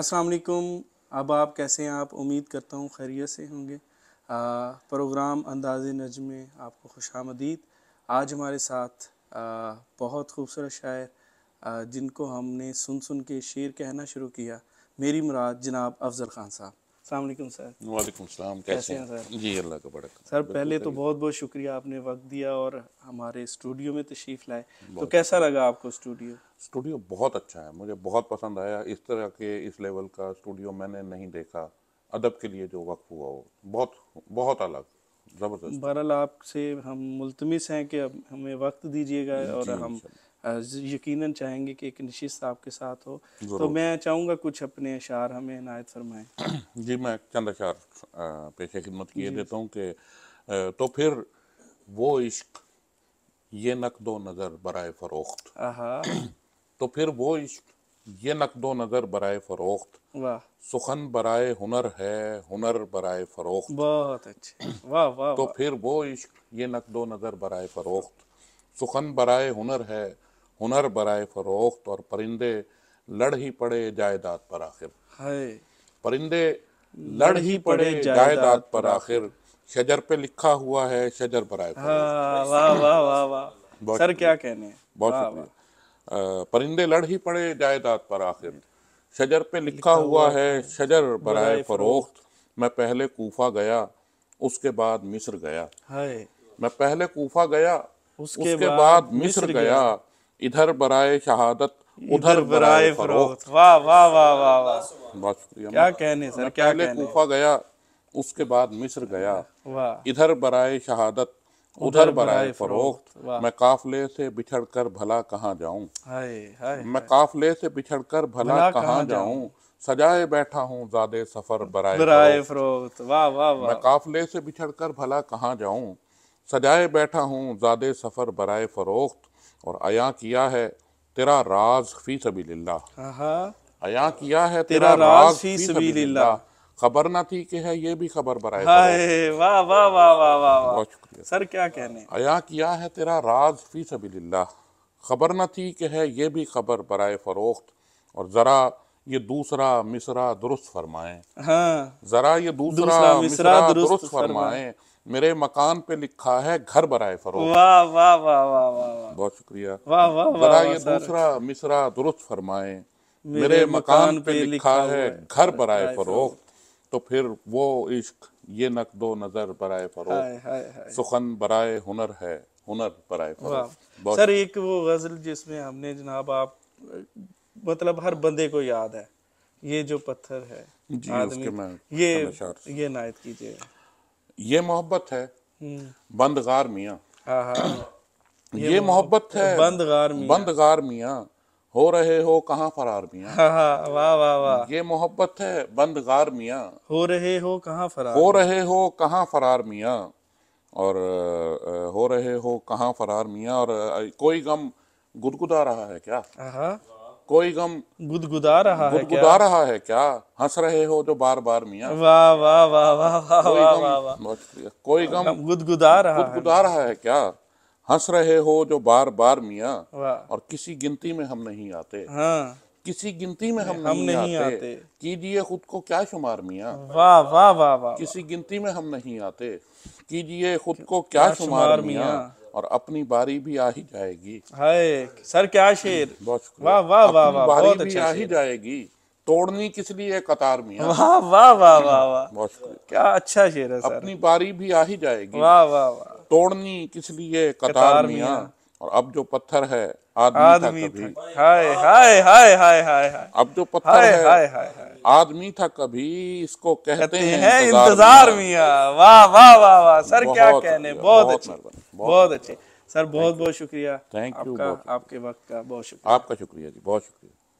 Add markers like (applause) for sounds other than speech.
अस्सलाम वालेकुम अब आप कैसे हैं आप उम्मीद करता हूँ खैरियत से होंगे प्रोग्राम अंदाज नज में आपको खुश आमदीद आज हमारे साथ आ, बहुत खूबसूरत शायर आ, जिनको हमने सुन सुन के शेर कहना शुरू किया मेरी मुराद जनाब अफजल खान साहब अलैक्म सर वालेकुम सलाम कैसे हैं सर जी अल्लाह का बड़ा सर पहले तो बहुत बहुत शुक्रिया आपने वक्त दिया और हमारे स्टूडियो में तशरीफ़ लाए तो कैसा लगा आपको स्टूडियो स्टूडियो बहुत अच्छा है मुझे बहुत पसंद आया इस तरह के इस लेवल का स्टूडियो मैंने नहीं देखा अदब के लिए जो वक्त हुआ हो बहुत बहुत अलग ज़बरदस्त बहरहाल आपसे हम मुलतमिस हैं कि अब हमें वक्त दीजिएगा और हम यकीनन चाहेंगे कि एक नशिस्त आपके साथ हो तो मैं चाहूँगा कुछ अपने अशार हमें इनायत फरमाएं (clears throat) जी मैं चंद अशार पेशे खिदमत किए देता हूँ कि तो फिर वो इश्क ये नकदो नज़र बरए फ़रोख्त (clears throat) तो फिर वो इश्क ये नकदो नज़र बरए फ़रोख्त सुखन बरए हुनर है हुनर बरए फ़रोख्त बहुत अच्छे वाह वाह तो फिर वो इश्क ये नकदो नज़र बरए फ़रोख्त सुखन बरए हुनर है हुनर बरए फ़रोख्त और परिंदे लड़ ही पड़े जायदाद पर आखिर परिंदे लड़ ही पड़े जायदाद पर आखिर शजर पे लिखा हुआ है शजर पर हाँ, वाह वाह वाह वाह सर क्या कहने बहुत शुक्रिया परिंदे लड़ ही पड़े जायदाद पर आखिर शजर पे लिखा, हुआ है शजर बराए फरोख्त मैं पहले कूफा गया उसके बाद मिस्र गया मैं पहले कूफा गया उसके, उसके बाद मिस्र गया, इधर बराए शहादत उधर बराए फरोख्त वाह वाह वाह वाह वाह बहुत शुक्रिया क्या कहने सर क्या पहले कूफा गया उसके बाद मिस्र गया इधर बराए शहादत उधर बराए फरोख्त मैं काफले से बिछड़ कर भला कहाँ जाऊँ मैं काफले से बिछड़ कर भला, कहाँ जाऊँ सजाए बैठा हूँ ज्यादा सफर बराए बराए फरोख्त वाह वाह मैं काफले से बिछड़ कर भला कहाँ जाऊँ सजाए बैठा हूँ ज्यादा सफर बराए फरोख्त और अया किया है तेरा राज फी सबी लाया किया है तेरा राज फी सबी लाला खबर ना थी कि है ये भी खबर बराए वाह वाह वाह वाह वाह बहुत शुक्रिया सर क्या कहने अया किया है तेरा राज फी सभी खबर ना थी कि है ये भी खबर बराए फरोख्त और ज़रा ये दूसरा मिसरा दुरुस्त फरमाए हाँ। ज़रा ये दूसरा, दूसरा मिसरा दुरुस्त फरमाए मेरे मकान पे लिखा है घर बराए फरोख्त वाह वाह वाह वाह वाह बहुत शुक्रिया वाह वाह ज़रा ये दूसरा मिसरा दुरुस्त फरमाए मेरे मकान पे लिखा है घर बराए फरोख्त तो फिर वो इश्क ये नक दो नजर बराए फरो सुखन बराए हुनर है हुनर बराए फरो सर एक वो गजल जिसमें हमने जनाब आप मतलब हर बंदे को याद है ये जो पत्थर है जी उसके मैं ये ये नायत कीजिए ये मोहब्बत है हम्म। बंदगार मियाँ हाँ, हाँ। ये, ये मोहब्बत है बंदगार मियाँ बंदगार मियाँ हो रहे हो कहाँ फरार मियाँ हाँ, हाँ, वाह वाह वाह ये मोहब्बत है बंद गार मियाँ हो रहे हो कहा फरार हो रहे हो कहा फरार मियाँ और हो रहे हो कहाँ फरार मियाँ और कोई गम गुदगुदा रहा है क्या कोई गम गुदगुदा रहा है गुदगुदा रहा है क्या हंस रहे हो जो बार बार मियाँ वाह वाह वाह वाह वाह वाह कोई गम गुदगुदा रहा गुदगुदा रहा है क्या हंस रहे हो जो बार बार मिया और किसी गिनती में हम नहीं आते हाँ। किसी गिनती में हम हम नहीं, आते, आते। कीजिए खुद को क्या शुमार मिया वाह वाह वाह वाह किसी गिनती में हम नहीं आते कीजिए खुद को क्या, शुमार मिया और अपनी बारी भी आ ही जाएगी हाय सर क्या शेर हम्म, बहुत वाह वाह वाह वाह बारी भी अच्छा आ ही जाएगी तोड़नी किस लिए कतार मिया वाह वाह वाह वाह वाह बहुत क्या अच्छा शेर है अपनी बारी भी आ ही जाएगी वाह वाह वाह तोड़नी किस लिए कतार मिया और अब जो पत्थर है आदमी था कभी हाय हाय हाय हाय हाय अब जो पत्थर है हाय हाय आदमी था कभी इसको कहते हैं इंतजार मिया वाह वाह वाह वाह सर क्या कहने बहुत अच्छे बहुत अच्छे सर बहुत बहुत शुक्रिया थैंक यू आपके वक्त का बहुत शुक्रिया आपका शुक्रिया जी बहुत शुक्रिया